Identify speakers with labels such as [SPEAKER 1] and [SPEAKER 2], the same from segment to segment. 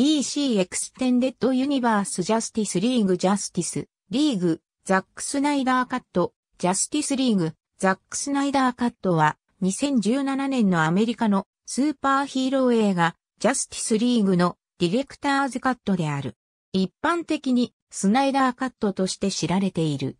[SPEAKER 1] DC エクステンデッドユニバースジャスティスリーグジャスティスリーグザックスナイダーカットジャスティスリーグザックスナイダーカットは2017年のアメリカのスーパーヒーロー映画ジャスティスリーグのディレクターズカットである。一般的にスナイダーカットとして知られている。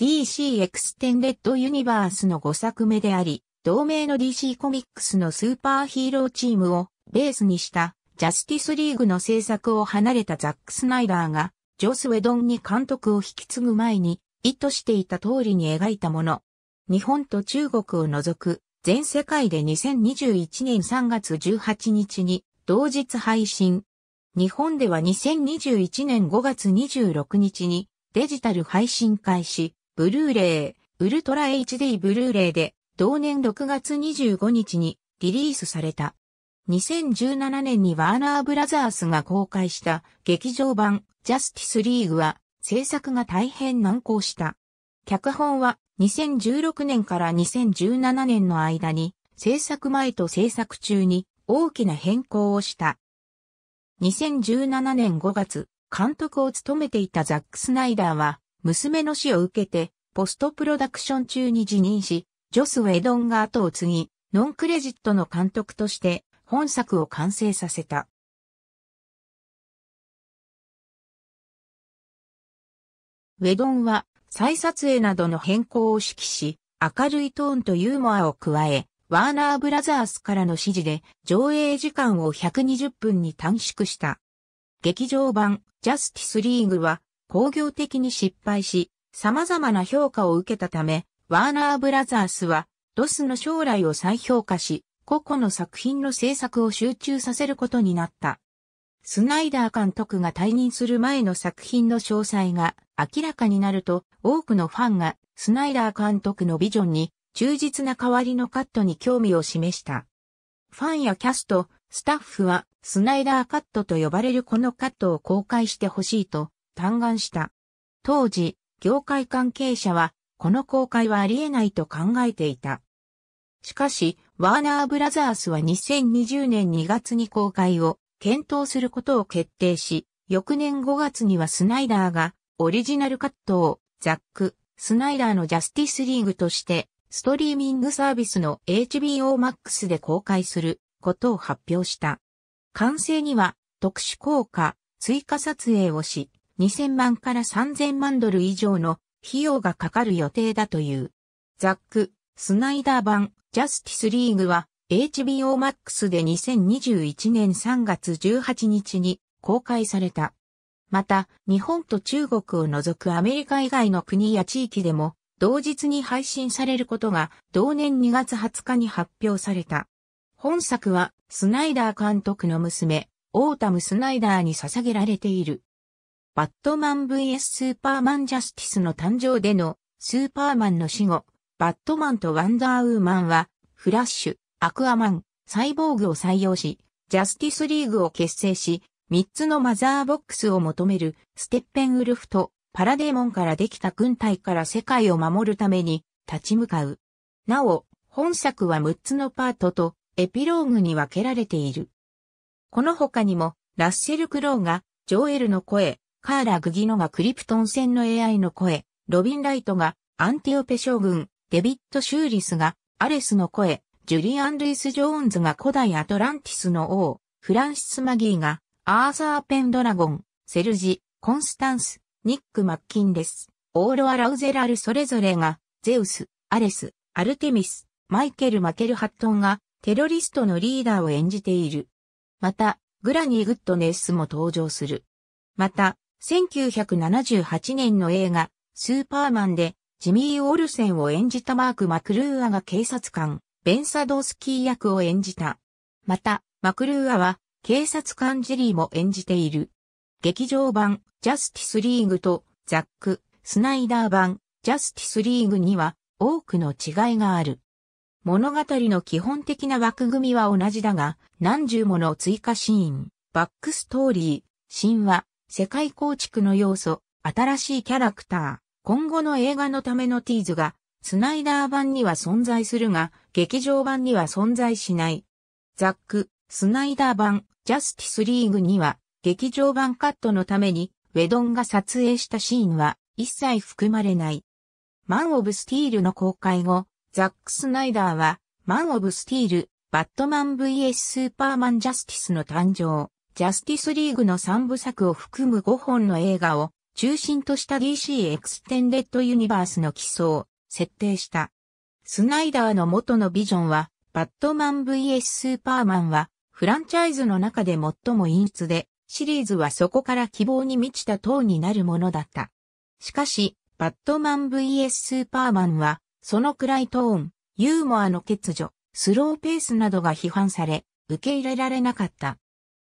[SPEAKER 1] DC Extended u n i ユニバースの5作目であり、同名の DC コミックスのスーパーヒーローチームをベースにしたジャスティスリーグの制作を離れたザック・スナイダーがジョス・ウェドンに監督を引き継ぐ前に意図していた通りに描いたもの。日本と中国を除く全世界で2021年3月18日に同日配信。日本では2021年5月26日にデジタル配信開始、ブルーレイ、ウルトラ HD ブルーレイで同年6月25日にリリースされた。2017年にワーナーブラザースが公開した劇場版ジャスティスリーグは制作が大変難航した。脚本は2016年から2017年の間に制作前と制作中に大きな変更をした。2017年5月、監督を務めていたザック・スナイダーは娘の死を受けてポストプロダクション中に辞任し、ジョス・ウェドンが後を継ぎ、ノンクレジットの監督として本作を完成させた。ウェドンは再撮影などの変更を指揮し、明るいトーンとユーモアを加え、ワーナーブラザースからの指示で上映時間を120分に短縮した。劇場版ジャスティスリーグは工業的に失敗し、様々な評価を受けたため、ワーナーブラザースは、ロスの将来を再評価し、個々の作品の制作を集中させることになった。スナイダー監督が退任する前の作品の詳細が明らかになると、多くのファンがスナイダー監督のビジョンに忠実な代わりのカットに興味を示した。ファンやキャスト、スタッフはスナイダーカットと呼ばれるこのカットを公開してほしいと嘆願した。当時、業界関係者はこの公開はありえないと考えていた。しかし、ワーナーブラザースは2020年2月に公開を検討することを決定し、翌年5月にはスナイダーがオリジナルカットをザック・スナイダーのジャスティスリーグとしてストリーミングサービスの HBO Max で公開することを発表した。完成には特殊効果、追加撮影をし、2000万から3000万ドル以上の費用がかかる予定だという。ザック、スナイダー版、ジャスティスリーグは、HBO Max で2021年3月18日に公開された。また、日本と中国を除くアメリカ以外の国や地域でも、同日に配信されることが同年2月20日に発表された。本作は、スナイダー監督の娘、オータム・スナイダーに捧げられている。バットマン vs スーパーマンジャスティスの誕生でのスーパーマンの死後、バットマンとワンダーウーマンは、フラッシュ、アクアマン、サイボーグを採用し、ジャスティスリーグを結成し、3つのマザーボックスを求めるステッペンウルフとパラデーモンからできた軍隊から世界を守るために立ち向かう。なお、本作は6つのパートとエピローグに分けられている。この他にも、ラッセル・クローがジョエルの声、カーラ・グギノがクリプトン戦の AI の声、ロビン・ライトがアンティオペ将軍、デビット・シューリスがアレスの声、ジュリアン・ルイス・ジョーンズが古代アトランティスの王、フランシス・マギーがアーサー・ペンドラゴン、セルジ、コンスタンス、ニック・マッキンレス、オーロア・ラウゼラルそれぞれがゼウス、アレス、アルテミス、マイケル・マケル・ハットンがテロリストのリーダーを演じている。また、グラニー・グッドネスも登場する。また、1978年の映画、スーパーマンで、ジミー・オルセンを演じたマーク・マクルーアが警察官、ベンサドースキー役を演じた。また、マクルーアは、警察官ジェリーも演じている。劇場版、ジャスティスリーグと、ザック、スナイダー版、ジャスティスリーグには、多くの違いがある。物語の基本的な枠組みは同じだが、何十もの追加シーン、バックストーリー、神話、世界構築の要素、新しいキャラクター、今後の映画のためのティーズが、スナイダー版には存在するが、劇場版には存在しない。ザック、スナイダー版、ジャスティスリーグには、劇場版カットのために、ウェドンが撮影したシーンは、一切含まれない。マン・オブ・スティールの公開後、ザック・スナイダーは、マン・オブ・スティール、バットマン VS スーパーマン・ジャスティスの誕生、ジャスティスリーグの3部作を含む5本の映画を中心とした DC エクステンデッドユニバースの基礎を設定した。スナイダーの元のビジョンは、バットマン vs スーパーマンは、フランチャイズの中で最も陰鬱で、シリーズはそこから希望に満ちた塔になるものだった。しかし、バットマン vs スーパーマンは、その暗いトーン、ユーモアの欠如、スローペースなどが批判され、受け入れられなかった。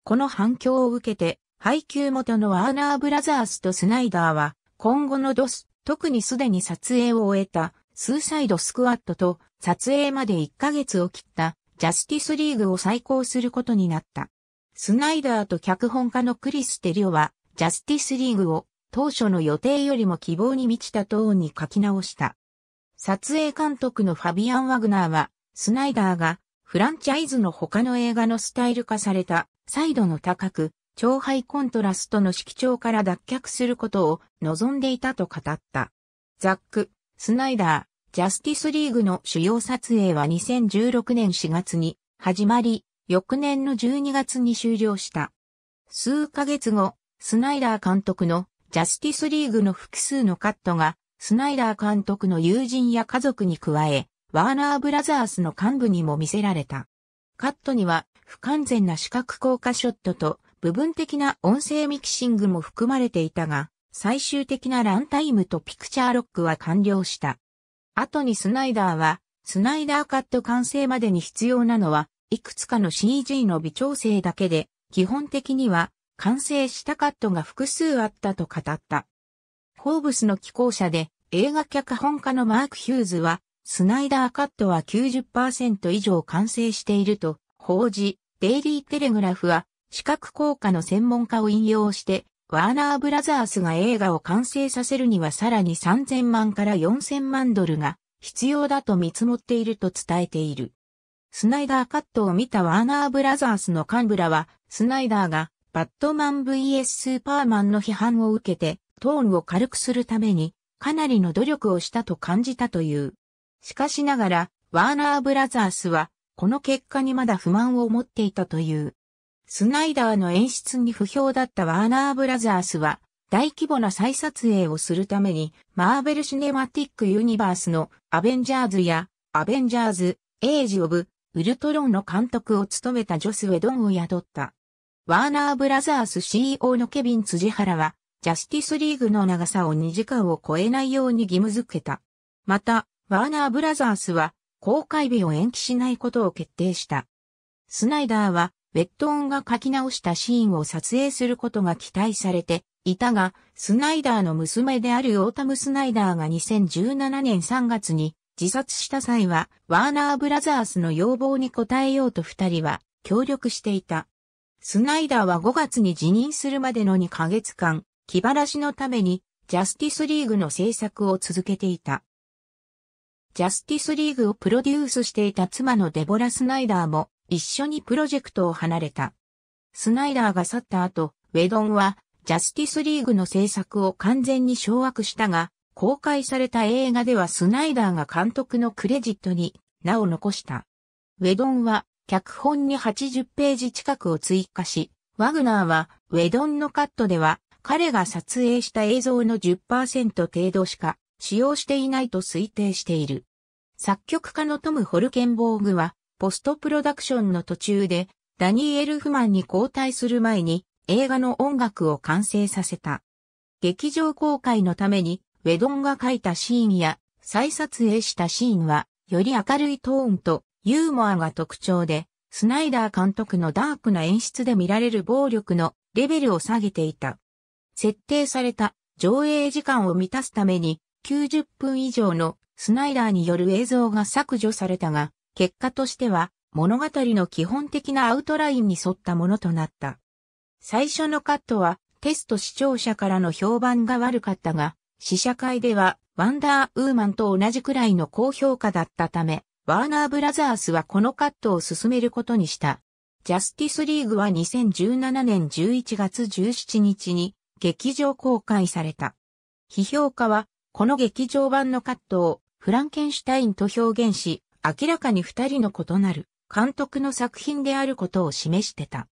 [SPEAKER 1] この反響を受けて、配給元のワーナーブラザースとスナイダーは、今後のドス、特にすでに撮影を終えた、スーサイドスクワットと、撮影まで1ヶ月を切った、ジャスティスリーグを再興することになった。スナイダーと脚本家のクリス・テリオは、ジャスティスリーグを、当初の予定よりも希望に満ちたトーンに書き直した。撮影監督のファビアン・ワグナーは、スナイダーがフランチャイズの他の映画のスタイル化された、サイドの高く、超ハイコントラストの色調から脱却することを望んでいたと語った。ザック、スナイダー、ジャスティスリーグの主要撮影は2016年4月に始まり、翌年の12月に終了した。数ヶ月後、スナイダー監督のジャスティスリーグの複数のカットが、スナイダー監督の友人や家族に加え、ワーナーブラザースの幹部にも見せられた。カットには不完全な視覚効果ショットと部分的な音声ミキシングも含まれていたが、最終的なランタイムとピクチャーロックは完了した。後にスナイダーは、スナイダーカット完成までに必要なのは、いくつかの CG の微調整だけで、基本的には完成したカットが複数あったと語った。ホーブスの寄稿者で映画脚本家のマーク・ヒューズはスナイダーカットは90%以上完成していると報じ、デイリーテレグラフは視覚効果の専門家を引用して、ワーナーブラザースが映画を完成させるにはさらに3000万から4000万ドルが必要だと見積もっていると伝えている。スナイダーカットを見たワーナーブラザースの幹部らは、スナイダーがバットマン VS スーパーマンの批判を受けて、トーンを軽くするために、かなりの努力をしたと感じたという。しかしながら、ワーナーブラザースは、この結果にまだ不満を持っていたという。スナイダーの演出に不評だったワーナーブラザースは、大規模な再撮影をするために、マーベル・シネマティック・ユニバースのアベンジャーズや、アベンジャーズ、エイジ・オブ、ウルトロンの監督を務めたジョス・ウェドンを雇った。ワーナーブラザース CEO のケビン・辻原は、ジャスティスリーグの長さを2時間を超えないように義務付けた。また、ワーナーブラザースは公開日を延期しないことを決定した。スナイダーは、ウェットオンが書き直したシーンを撮影することが期待されていたが、スナイダーの娘であるオータム・スナイダーが2017年3月に自殺した際は、ワーナーブラザースの要望に応えようと二人は協力していた。スナイダーは5月に辞任するまでの2ヶ月間、気晴らしのために、ジャスティスリーグの制作を続けていた。ジャスティスリーグをプロデュースしていた妻のデボラ・スナイダーも一緒にプロジェクトを離れた。スナイダーが去った後、ウェドンはジャスティスリーグの制作を完全に掌握したが、公開された映画ではスナイダーが監督のクレジットに名を残した。ウェドンは脚本に80ページ近くを追加し、ワグナーはウェドンのカットでは彼が撮影した映像の10%程度しか使用していないと推定している。作曲家のトム・ホルケンボーグは、ポストプロダクションの途中で、ダニー・エルフマンに交代する前に、映画の音楽を完成させた。劇場公開のために、ウェドンが書いたシーンや、再撮影したシーンは、より明るいトーンとユーモアが特徴で、スナイダー監督のダークな演出で見られる暴力のレベルを下げていた。設定された上映時間を満たすために90分以上のスナイダーによる映像が削除されたが、結果としては物語の基本的なアウトラインに沿ったものとなった。最初のカットはテスト視聴者からの評判が悪かったが、試写会ではワンダーウーマンと同じくらいの高評価だったため、ワーナーブラザースはこのカットを進めることにした。ジャスティスリーグは2017年11月17日に劇場公開された。批評家はこの劇場版のカットをフランケンシュタインと表現し、明らかに二人の異なる監督の作品であることを示してた。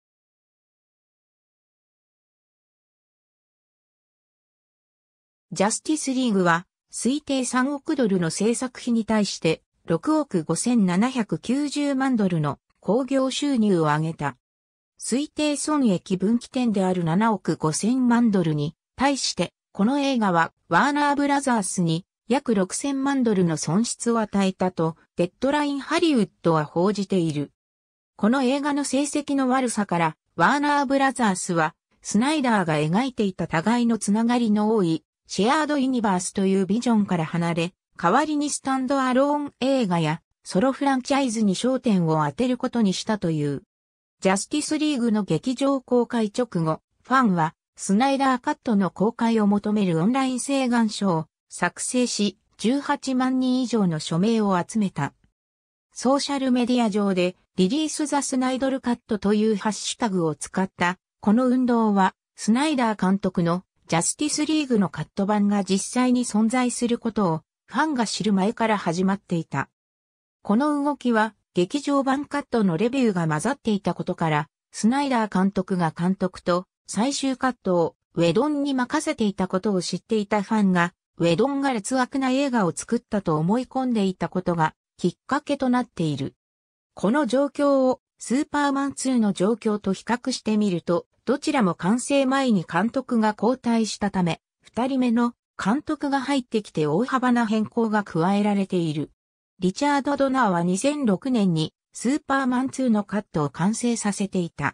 [SPEAKER 1] ジャスティスリーグは推定3億ドルの制作費に対して6億5790万ドルの興行収入を上げた。推定損益分岐点である7億5000万ドルに対してこの映画はワーナーブラザースに約6000万ドルの損失を与えたと、デッドラインハリウッドは報じている。この映画の成績の悪さから、ワーナーブラザースは、スナイダーが描いていた互いのつながりの多い、シェアードユニバースというビジョンから離れ、代わりにスタンドアローン映画や、ソロフランチャイズに焦点を当てることにしたという。ジャスティスリーグの劇場公開直後、ファンはスナイダーカットの公開を求めるオンライン請願書を作成し、18万人以上の署名を集めた。ソーシャルメディア上でリリースザスナイドルカットというハッシュタグを使ったこの運動はスナイダー監督のジャスティスリーグのカット版が実際に存在することをファンが知る前から始まっていた。この動きは劇場版カットのレビューが混ざっていたことからスナイダー監督が監督と最終カットをウェドンに任せていたことを知っていたファンが、ウェドンが劣悪な映画を作ったと思い込んでいたことがきっかけとなっている。この状況をスーパーマン2の状況と比較してみると、どちらも完成前に監督が交代したため、二人目の監督が入ってきて大幅な変更が加えられている。リチャード・ドナーは2006年にスーパーマン2のカットを完成させていた。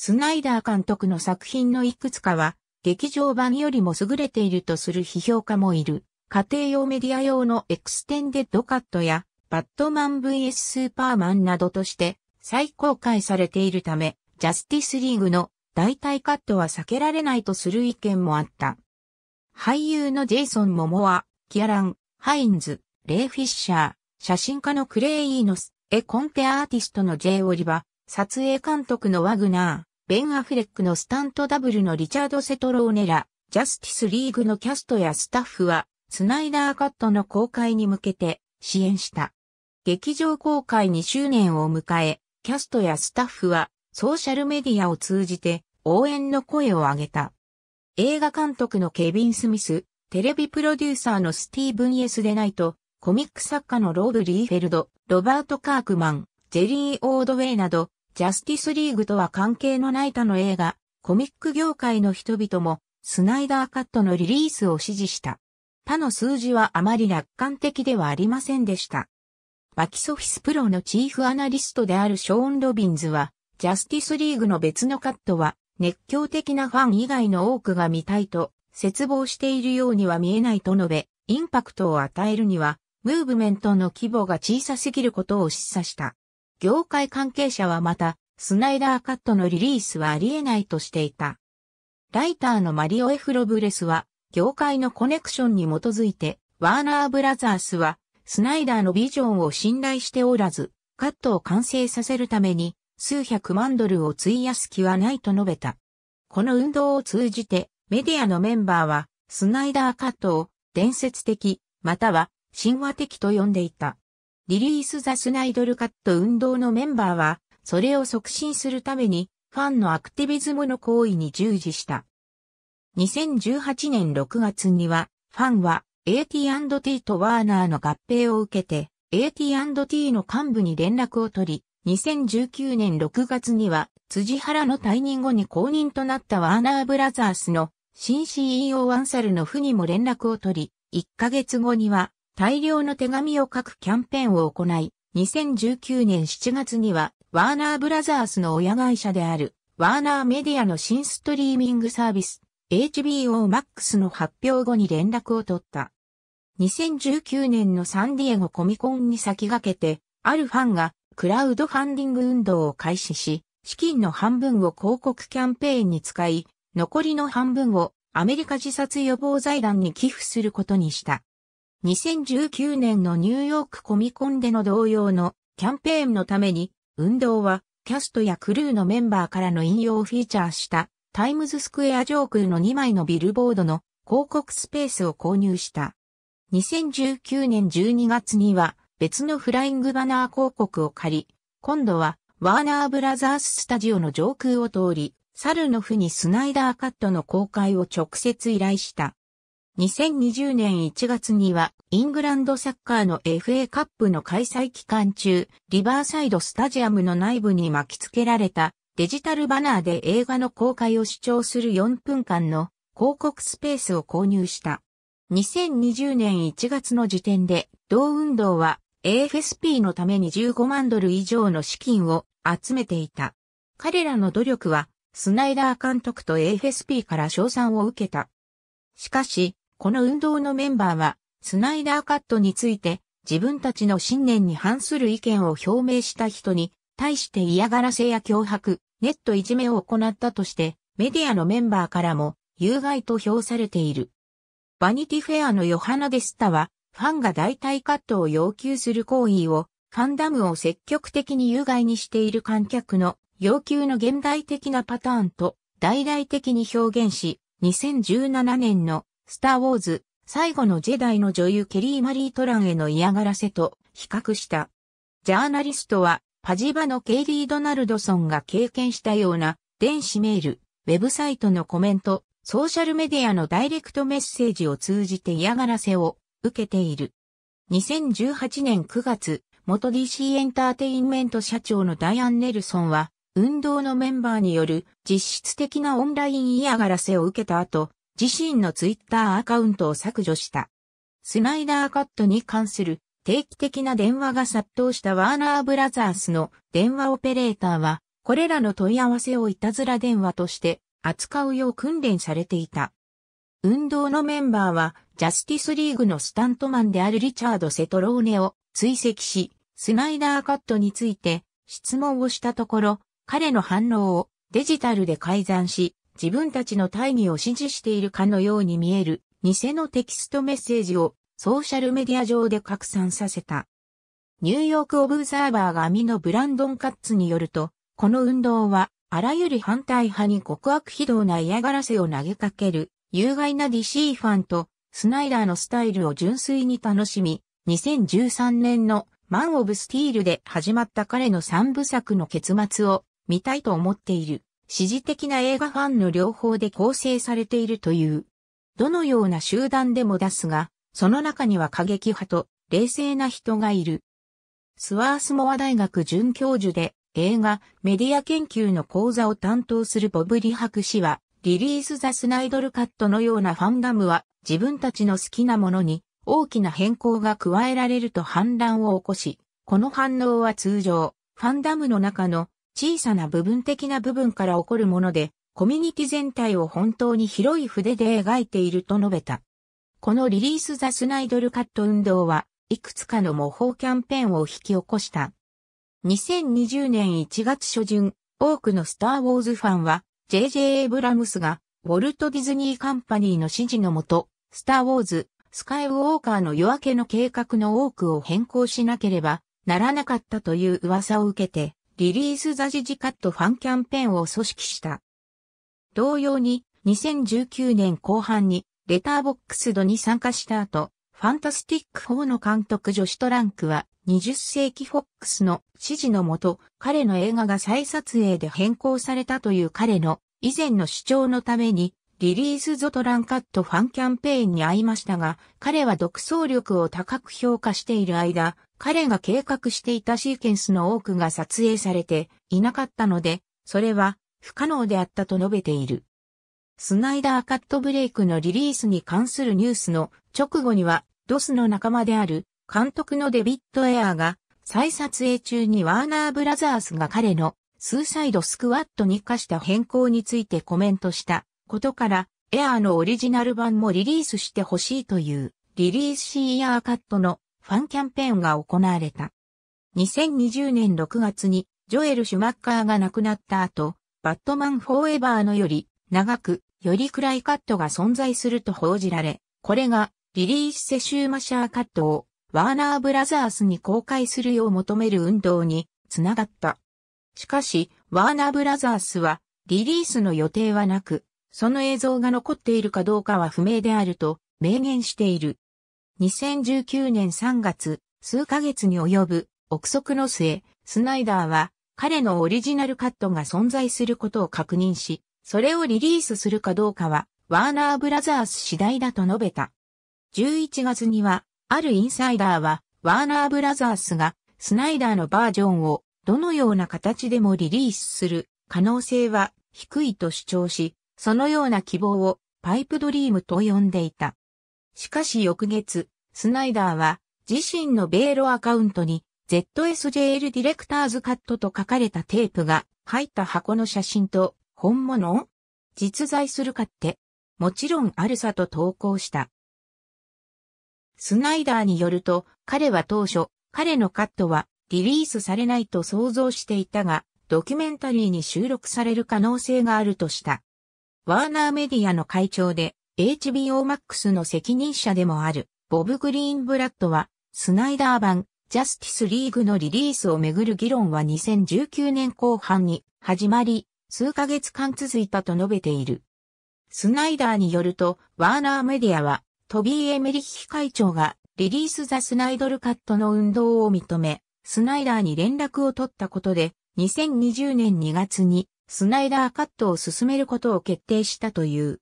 [SPEAKER 1] スナイダー監督の作品のいくつかは、劇場版よりも優れているとする批評家もいる。家庭用メディア用のエクステンデッドカットや、バットマン VS スーパーマンなどとして再公開されているため、ジャスティスリーグの代替カットは避けられないとする意見もあった。俳優のジェイソン・モモア、キアラン、ハインズ、レイ・フィッシャー、写真家のクレイ・イーノス、エコンテアーティストのジェイ・オリバ、撮影監督のワグナー、ベン・アフレックのスタントダブルのリチャード・セトローネラ、ジャスティス・リーグのキャストやスタッフは、スナイダーカットの公開に向けて支援した。劇場公開2周年を迎え、キャストやスタッフはソーシャルメディアを通じて応援の声を上げた。映画監督のケビン・スミス、テレビプロデューサーのスティーブン・イエス・デナイト、コミック作家のローブ・リーフェルド、ロバート・カークマン、ジェリー・オードウェイなど、ジャスティスリーグとは関係のない他の映画、コミック業界の人々も、スナイダーカットのリリースを支持した。他の数字はあまり楽観的ではありませんでした。バキソフィスプロのチーフアナリストであるショーン・ロビンズは、ジャスティスリーグの別のカットは、熱狂的なファン以外の多くが見たいと、絶望しているようには見えないと述べ、インパクトを与えるには、ムーブメントの規模が小さすぎることを示唆した。業界関係者はまた、スナイダーカットのリリースはありえないとしていた。ライターのマリオ・エフロブレスは、業界のコネクションに基づいて、ワーナーブラザースは、スナイダーのビジョンを信頼しておらず、カットを完成させるために、数百万ドルを費やす気はないと述べた。この運動を通じて、メディアのメンバーは、スナイダーカットを、伝説的、または、神話的と呼んでいた。リリース・ザ・スナイドル・カット運動のメンバーは、それを促進するために、ファンのアクティビズムの行為に従事した。2018年6月には、ファンは AT&T とワーナーの合併を受けて、AT&T の幹部に連絡を取り、2019年6月には、辻原の退任後に公認となったワーナーブラザースの新 CEO アンサルの府にも連絡を取り、1ヶ月後には大量の手紙を書くキャンペーンを行い、2019年7月には、ワーナーブラザースの親会社である、ワーナーメディアの新ストリーミングサービス、HBO Max の発表後に連絡を取った。2019年のサンディエゴコミコンに先駆けて、あるファンがクラウドファンディング運動を開始し、資金の半分を広告キャンペーンに使い、残りの半分をアメリカ自殺予防財団に寄付することにした。2019年のニューヨークコミコンでの同様のキャンペーンのために、運動はキャストやクルーのメンバーからの引用をフィーチャーしたタイムズスクエア上空の2枚のビルボードの広告スペースを購入した。2019年12月には別のフライングバナー広告を借り、今度はワーナーブラザーススタジオの上空を通り、猿の負にスナイダーカットの公開を直接依頼した。2020年1月には、イングランドサッカーの FA カップの開催期間中、リバーサイドスタジアムの内部に巻き付けられたデジタルバナーで映画の公開を主張する4分間の広告スペースを購入した。2020年1月の時点で、同運動は AFSP のために15万ドル以上の資金を集めていた。彼らの努力は、スナイダー監督と AFSP から賞賛を受けた。しかし、この運動のメンバーは、スナイダーカットについて、自分たちの信念に反する意見を表明した人に、対して嫌がらせや脅迫、ネットいじめを行ったとして、メディアのメンバーからも、有害と評されている。バニティフェアのヨハナ・デスタは、ファンが代替カットを要求する行為を、ファンダムを積極的に有害にしている観客の要求の現代的なパターンと大々的に表現し、2017年のスター・ウォーズ、最後のジェダイの女優ケリー・マリー・トランへの嫌がらせと比較した。ジャーナリストは、パジバのケイリー・ドナルドソンが経験したような、電子メール、ウェブサイトのコメント、ソーシャルメディアのダイレクトメッセージを通じて嫌がらせを受けている。2018年9月、元 DC エンターテインメント社長のダイアン・ネルソンは、運動のメンバーによる実質的なオンライン嫌がらせを受けた後、自身のツイッターアカウントを削除した。スナイダーカットに関する定期的な電話が殺到したワーナーブラザースの電話オペレーターは、これらの問い合わせをいたずら電話として扱うよう訓練されていた。運動のメンバーは、ジャスティスリーグのスタントマンであるリチャード・セトローネを追跡し、スナイダーカットについて質問をしたところ、彼の反応をデジタルで改ざんし、自分たちの大義を支持しているかのように見える偽のテキストメッセージをソーシャルメディア上で拡散させた。ニューヨークオブザーバーが網のブランドン・カッツによると、この運動はあらゆる反対派に告白非道な嫌がらせを投げかける有害なディシーファンとスナイダーのスタイルを純粋に楽しみ、2013年のマン・オブ・スティールで始まった彼の三部作の結末を見たいと思っている。支持的な映画ファンの両方で構成されているという。どのような集団でも出すが、その中には過激派と冷静な人がいる。スワースモア大学准教授で映画メディア研究の講座を担当するボブ・リ博士は、リリース・ザ・スナイドル・カットのようなファンダムは自分たちの好きなものに大きな変更が加えられると反乱を起こし、この反応は通常、ファンダムの中の小さな部分的な部分から起こるもので、コミュニティ全体を本当に広い筆で描いていると述べた。このリリース・ザ・スナイドル・カット運動は、いくつかの模倣キャンペーンを引き起こした。2020年1月初旬、多くのスター・ウォーズファンは、J.J. エブラムスが、ウォルト・ディズニー・カンパニーの指示のもと、スター・ウォーズ、スカイ・ウォーカーの夜明けの計画の多くを変更しなければならなかったという噂を受けて、リリース・ザ・ジジカットファンキャンペーンを組織した。同様に、2019年後半に、レターボックスドに参加した後、ファンタスティック4の監督ジョシトランクは、20世紀フォックスの指示のもと、彼の映画が再撮影で変更されたという彼の以前の主張のために、リリースゾトランカットファンキャンペーンに会いましたが、彼は独創力を高く評価している間、彼が計画していたシーケンスの多くが撮影されていなかったので、それは不可能であったと述べている。スナイダーカットブレイクのリリースに関するニュースの直後には、ドスの仲間である監督のデビッド・エアーが、再撮影中にワーナー・ブラザースが彼のスーサイド・スクワットに課した変更についてコメントしたことから、エアーのオリジナル版もリリースしてほしいというリリースシーアーカットのファンキャンペーンが行われた。2020年6月にジョエル・シュマッカーが亡くなった後、バットマン・フォーエバーのより長く、より暗いカットが存在すると報じられ、これがリリース・セシューマシャーカットをワーナー・ブラザースに公開するよう求める運動につながった。しかし、ワーナー・ブラザースはリリースの予定はなく、その映像が残っているかどうかは不明であると明言している。2019年3月、数ヶ月に及ぶ憶測の末、スナイダーは彼のオリジナルカットが存在することを確認し、それをリリースするかどうかは、ワーナーブラザース次第だと述べた。11月には、あるインサイダーは、ワーナーブラザースが、スナイダーのバージョンを、どのような形でもリリースする可能性は低いと主張し、そのような希望をパイプドリームと呼んでいた。しかし翌月、スナイダーは自身の米ロアカウントに ZSJL ディレクターズカットと書かれたテープが入った箱の写真と本物実在するかって、もちろんあるさと投稿した。スナイダーによると、彼は当初、彼のカットはリリースされないと想像していたが、ドキュメンタリーに収録される可能性があるとした。ワーナーメディアの会長で、HBO Max の責任者でもある、ボブ・グリーンブラッドは、スナイダー版、ジャスティスリーグのリリースをめぐる議論は2019年後半に始まり、数ヶ月間続いたと述べている。スナイダーによると、ワーナーメディアは、トビー・エメリッヒ会長が、リリース・ザ・スナイドルカットの運動を認め、スナイダーに連絡を取ったことで、2020年2月に、スナイダーカットを進めることを決定したという。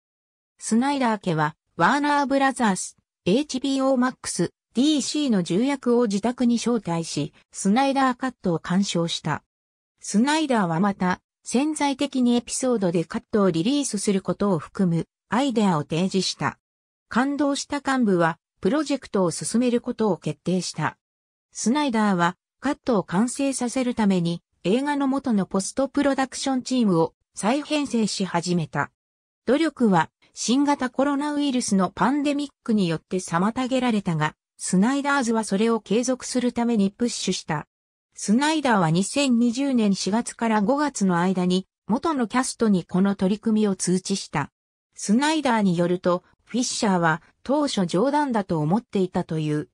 [SPEAKER 1] スナイダー家は、ワーナーブラザース、HBO Max、DC の重役を自宅に招待し、スナイダーカットを鑑賞した。スナイダーはまた、潜在的にエピソードでカットをリリースすることを含むアイデアを提示した。感動した幹部は、プロジェクトを進めることを決定した。スナイダーは、カットを完成させるために、映画の元のポストプロダクションチームを再編成し始めた。努力は新型コロナウイルスのパンデミックによって妨げられたが、スナイダーズはそれを継続するためにプッシュした。スナイダーは2020年4月から5月の間に元のキャストにこの取り組みを通知した。スナイダーによると、フィッシャーは当初冗談だと思っていたという。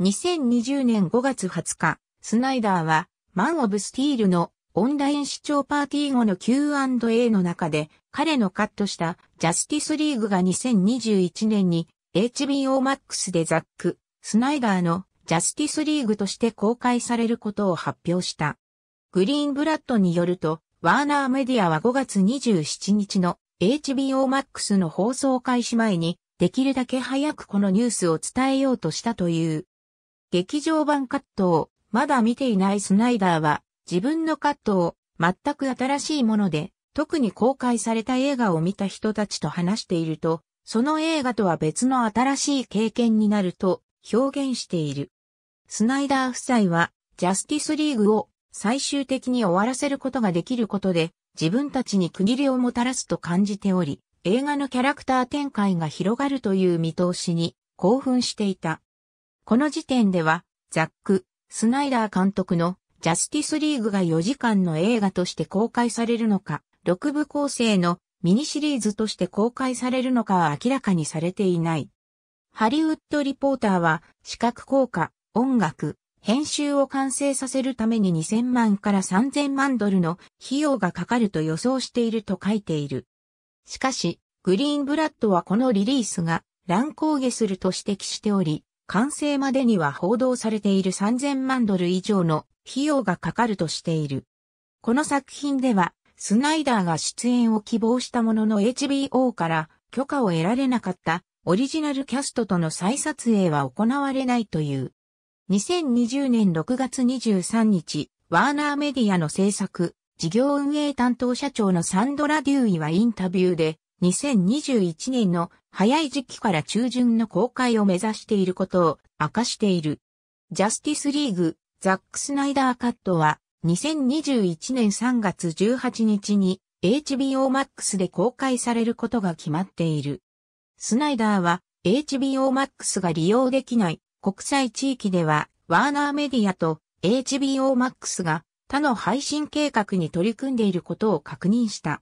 [SPEAKER 1] 2020年5月20日、スナイダーはマン・オブ・スティールのオンライン視聴パーティー後の Q&A の中で彼のカットしたジャスティスリーグが2021年に HBO Max でザック・スナイダーのジャスティスリーグとして公開されることを発表した。グリーンブラッドによると、ワーナーメディアは5月27日の HBO Max の放送開始前に、できるだけ早くこのニュースを伝えようとしたという。劇場版カットをまだ見ていないスナイダーは、自分のカットを全く新しいもので特に公開された映画を見た人たちと話していると、その映画とは別の新しい経験になると表現している。スナイダー夫妻は、ジャスティスリーグを最終的に終わらせることができることで、自分たちに区切りをもたらすと感じており、映画のキャラクター展開が広がるという見通しに興奮していた。この時点では、ザック・スナイダー監督のジャスティスリーグが4時間の映画として公開されるのか、6部構成のミニシリーズとして公開されるのかは明らかにされていない。ハリウッドリポーターは視覚効果、音楽、編集を完成させるために2000万から3000万ドルの費用がかかると予想していると書いている。しかし、グリーンブラッドはこのリリースが乱高下すると指摘しており、完成までには報道されている3000万ドル以上の費用がかかるとしている。この作品ではスナイダーが出演を希望したものの HBO から許可を得られなかったオリジナルキャストとの再撮影は行われないという。2020年6月23日、ワーナーメディアの制作、事業運営担当社長のサンドラ・デューイはインタビューで、2021年の早い時期から中旬の公開を目指していることを明かしている。ジャスティスリーグ、ザック・スナイダーカットは2021年3月18日に HBO Max で公開されることが決まっている。スナイダーは HBO Max が利用できない国際地域ではワーナーメディアと HBO Max が他の配信計画に取り組んでいることを確認した。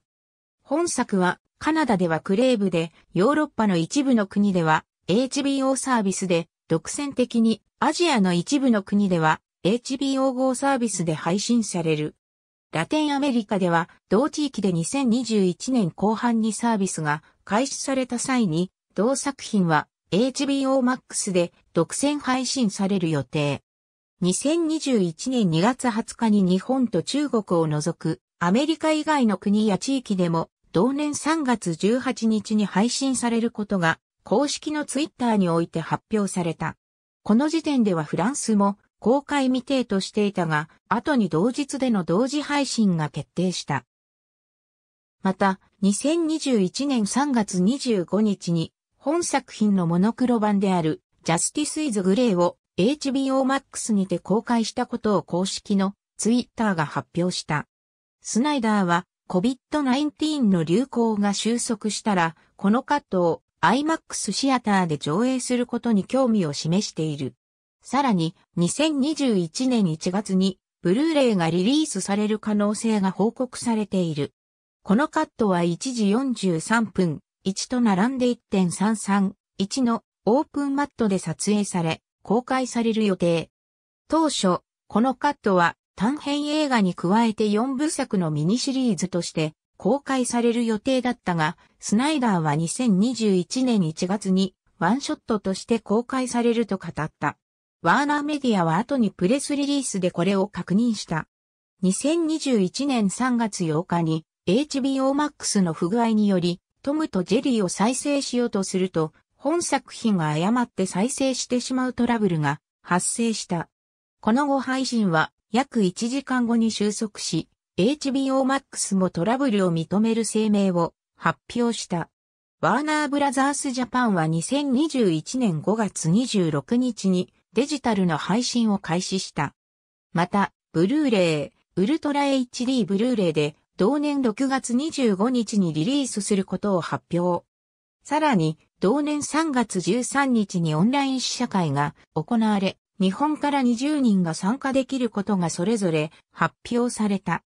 [SPEAKER 1] 本作はカナダではクレーブでヨーロッパの一部の国では HBO サービスで独占的にアジアの一部の国では HBO GO サービスで配信される。ラテンアメリカでは、同地域で2021年後半にサービスが開始された際に、同作品は HBO Max で独占配信される予定。2021年2月20日に日本と中国を除くアメリカ以外の国や地域でも同年3月18日に配信されることが公式のツイッターにおいて発表された。この時点ではフランスも公開未定としていたが、後に同日での同時配信が決定した。また、2021年3月25日に、本作品のモノクロ版である、ジャスティス・イズ・グレーを HBO Max にて公開したことを公式のツイッターが発表した。スナイダーは COVID-19 の流行が収束したら、このカットを IMAX シアターで上映することに興味を示している。さらに、2021年1月に、ブルーレイがリリースされる可能性が報告されている。このカットは1時43分、1と並んで1.33、1のオープンマットで撮影され、公開される予定。当初、このカットは短編映画に加えて4部作のミニシリーズとして公開される予定だったが、スナイダーは2021年1月にワンショットとして公開されると語った。ワーナーメディアは後にプレスリリースでこれを確認した。2021年3月8日に HBO Max の不具合により、トムとジェリーを再生しようとすると、本作品が誤って再生してしまうトラブルが発生した。この後配信は約1時間後に収束し、HBO Max もトラブルを認める声明を発表した。ワーナーブラザースジャパンは2021年5月26日にデジタルの配信を開始した。また、ブルーレイ、ウルトラ HD ブルーレイで同年6月25日にリリースすることを発表。さらに、同年3月13日にオンライン試写会が行われ、日本から20人が参加できることがそれぞれ発表された。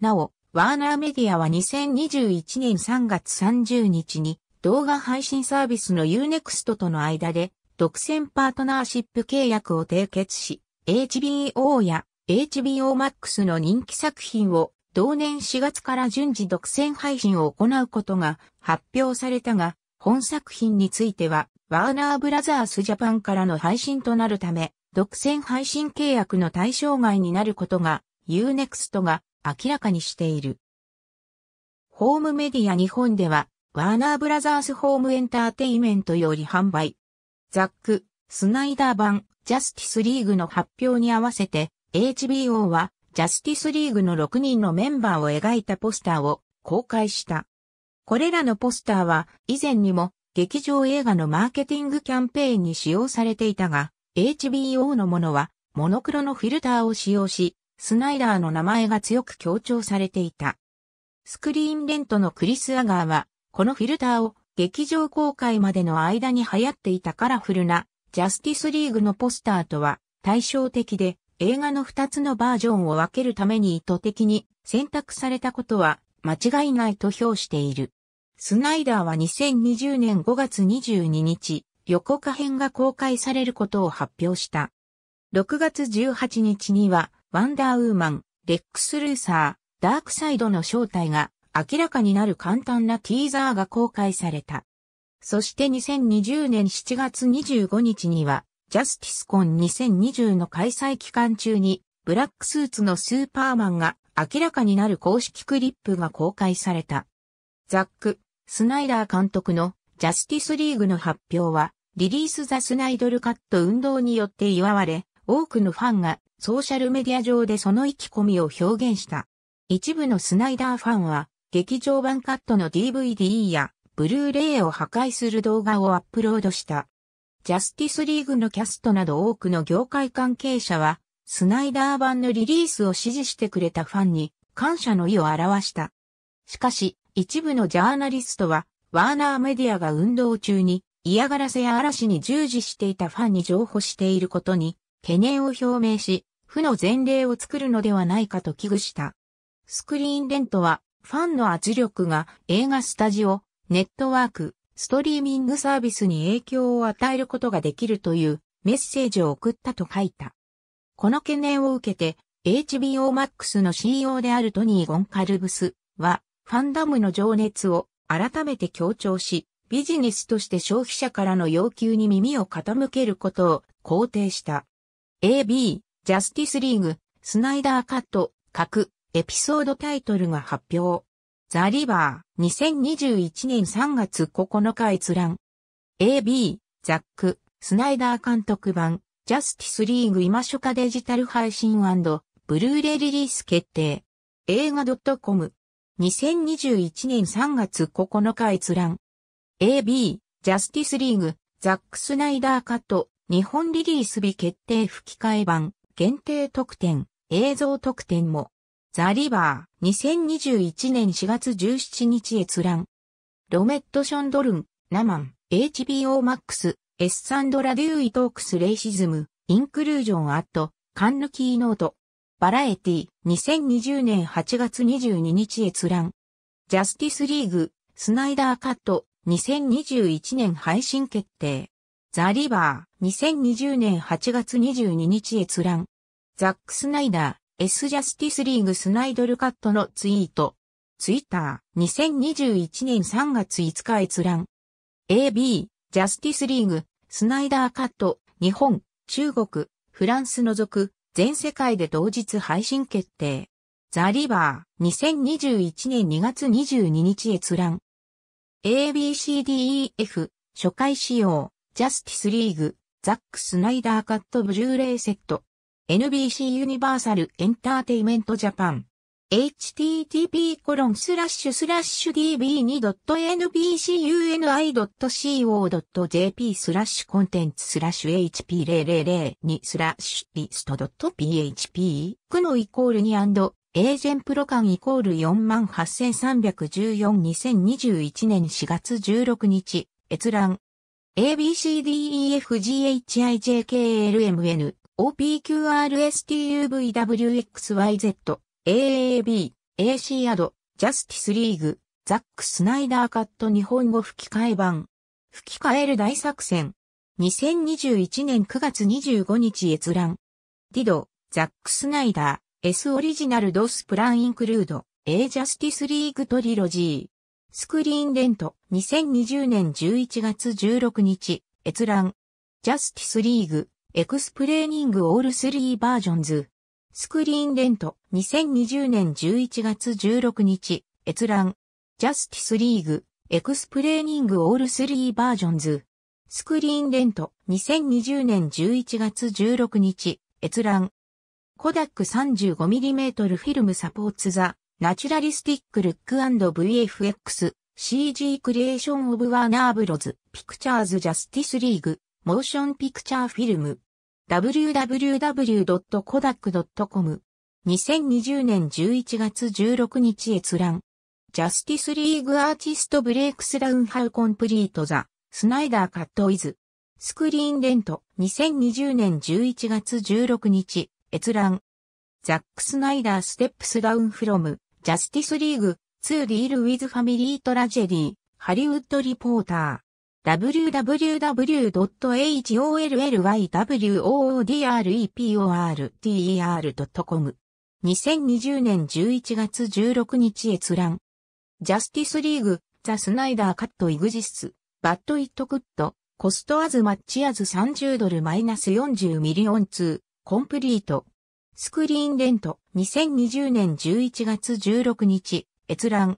[SPEAKER 1] なお、ワーナーメディアは2021年3月30日に動画配信サービスの Unext との間で独占パートナーシップ契約を締結し、HBO や HBO Max の人気作品を同年4月から順次独占配信を行うことが発表されたが、本作品については、ワーナーブラザースジャパンからの配信となるため、独占配信契約の対象外になることが、Unext が明らかにしている。ホームメディア日本では、ワーナーブラザースホームエンターテイメントより販売、ザック、スナイダー版、ジャスティスリーグの発表に合わせて、HBO は、ジャスティスリーグの6人のメンバーを描いたポスターを公開した。これらのポスターは、以前にも、劇場映画のマーケティングキャンペーンに使用されていたが、HBO のものは、モノクロのフィルターを使用し、スナイダーの名前が強く強調されていた。スクリーンレントのクリス・アガーは、このフィルターを劇場公開までの間に流行っていたカラフルなジャスティスリーグのポスターとは対照的で映画の2つのバージョンを分けるために意図的に選択されたことは間違いないと評している。スナイダーは2020年5月22日、予告編が公開されることを発表した。6月18日には、ワンダーウーマン、レックス・ルーサー、ダークサイドの正体が明らかになる簡単なティーザーが公開された。そして2020年7月25日には、ジャスティスコン2020の開催期間中に、ブラックスーツのスーパーマンが明らかになる公式クリップが公開された。ザック、スナイダー監督のジャスティスリーグの発表は、リリース・ザ・スナイドル・カット運動によって祝われ、多くのファンがソーシャルメディア上でその意気込みを表現した。一部のスナイダーファンは、劇場版カットの DVD やブルーレイを破壊する動画をアップロードした。ジャスティスリーグのキャストなど多くの業界関係者は、スナイダー版のリリースを支持してくれたファンに感謝の意を表した。しかし、一部のジャーナリストは、ワーナーメディアが運動中に嫌がらせや嵐に従事していたファンに情報していることに懸念を表明し、負の前例を作るのではないかと危惧した。スクリーンレントはファンの圧力が映画スタジオ、ネットワーク、ストリーミングサービスに影響を与えることができるというメッセージを送ったと書いた。この懸念を受けて、HBO Max の CEO であるトニー・ゴンカルブスは、ファンダムの情熱を改めて強調し、ビジネスとして消費者からの要求に耳を傾けることを肯定した。AB、ジャスティスリーグ、スナイダーカット、核、エピソードタイトルが発表。ザ・リバー、2021年3月9日閲覧。AB、ザック、スナイダー監督版、ジャスティスリーグ今初夏デジタル配信ブルーレイリリース決定。映画 .com。2021年3月9日閲覧。AB、ジャスティスリーグ、ザック・スナイダーカット、日本リリース日決定吹き替え版、限定特典、映像特典も。ザ・リバー、2021年4月17日閲覧。ロメット・ションドルン、ナマン、HBO Max、エッサンドラ・デューイ・トークス・レイシズム、インクルージョン・アット、カンヌ・キーノート。バラエティ、2020年8月22日閲覧。ジャスティス・リーグ、スナイダー・カット、2021年配信決定。ザ・リバー、2020年8月22日閲覧。ザック・スナイダー、S ジャスティスリーグスナイドルカットのツイート。ツイッター、2021年3月5日閲覧。AB、ジャスティスリーグ、スナイダーカット、日本、中国、フランス除く、全世界で同日配信決定。ザ・リバー、2021年2月22日閲覧。ABCDEF、初回仕様、ジャスティスリーグ、ザック・スナイダーカットブジューレイセット。NBC ユニバーサルエンターテイメントジャパン http://db2.nbcuni.co.jp スラッシュコンテンツスラッシュ h p 0 0 0にスラッシュリスト .php 区のイコール2エージェンプロ間イコール483142021年4月16日閲覧 ABCDEFGHIJKLMN OPQRSTUVWXYZ、AAB、AC アド、ジャスティスリーグ、ザック・スナイダーカット日本語吹き替え版。吹き替える大作戦。2021年9月25日閲覧。ディド、ザック・スナイダー、S オリジナルドスプランインクルード、A ジャスティスリーグトリロジー。スクリーンレント、2020年11月16日、閲覧。ジャスティスリーグ、エクスプレーニングオールスリーバージョンズ。スクリーンレント2020年11月16日、閲覧。ジャスティスリーグ、エクスプレーニングオールスリーバージョンズ。スクリーンレント2020年11月16日、閲覧。コダック 35mm フィルムサポーツザ、ナチュラリスティックルック &VFX、CG クリエーションオブワーナーブロズ、ピクチャーズジャスティスリーグ。モーションピクチャーフィルム。www.kodak.com 2020年11月16日閲覧。ジャスティスリーグアーティストブレイクスダウンハウコンプリートザ、スナイダーカットイズ。スクリーンレント2020年11月16日閲覧。ザックスナイダーステップスダウンフロム、ジャスティスリーグ、ーディールウィズファミリートラジェリー、ハリウッドリポーター。www.hollywordrepor.ter.com 2020年11月16日閲覧。ジャスティスリーグ、ザ・スナイダーカット・イグジス、バッド・イット・クッド、コスト・アズ・マッチ・アズ30ドルマイナス40ミリオン2、コンプリート。スクリーンレント、2020年11月16日、閲覧。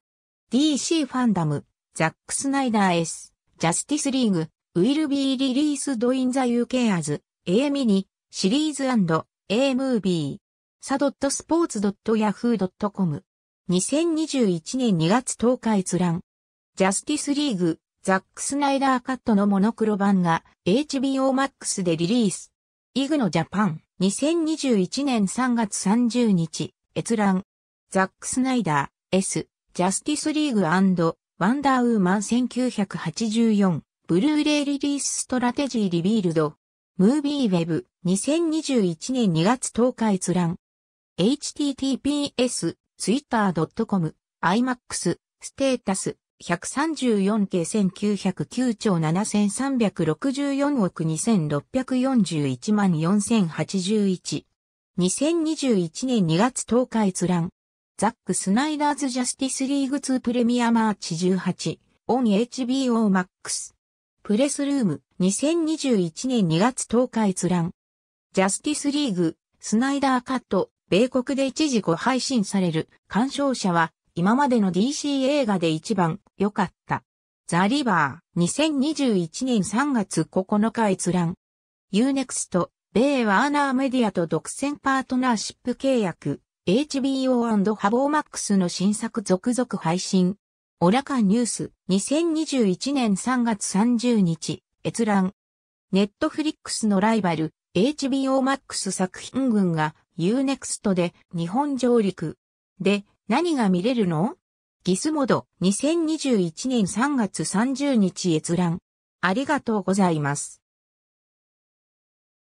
[SPEAKER 1] DC ファンダム、ザック・スナイダー S。ジャスティスリーグ、ウィルビーリリースドインザ・ユーケアズ、a ミニ、シリーズ a ムービー、サドットスポーツドットヤフードットコム2021年2月10日閲覧ジャスティスリーグザックスナイダーカットのモノクロ版が HBO Max でリリースイグノジャパン2021年3月30日閲覧ザックスナイダー S ジャスティスリーグワンダーウーマン1984、ブルーレイリリースストラテジーリビールド、ムービーウェブ2021年2月10日閲覧。https, twitter.com, imax, ステータス、134系1909兆7364億2641万4081。2021年2月10日閲覧。ザック・スナイダーズ・ジャスティス・リーグ2プレミアマーチ18、オン HBO Max。プレスルーム、2021年2月10日閲覧。ジャスティス・リーグ、スナイダーカット、米国で一時後配信される、鑑賞者は、今までの DC 映画で一番、良かった。ザ・リバー、2021年3月9日閲覧。ユーネクスト、米ワーナーメディアと独占パートナーシップ契約。HBO& ハボーマックスの新作続々配信。オラカニュース2021年3月30日閲覧。ネットフリックスのライバル HBO Max 作品群が Unext で日本上陸。で、何が見れるのギスモド2021年3月30日閲覧。ありがとうございます。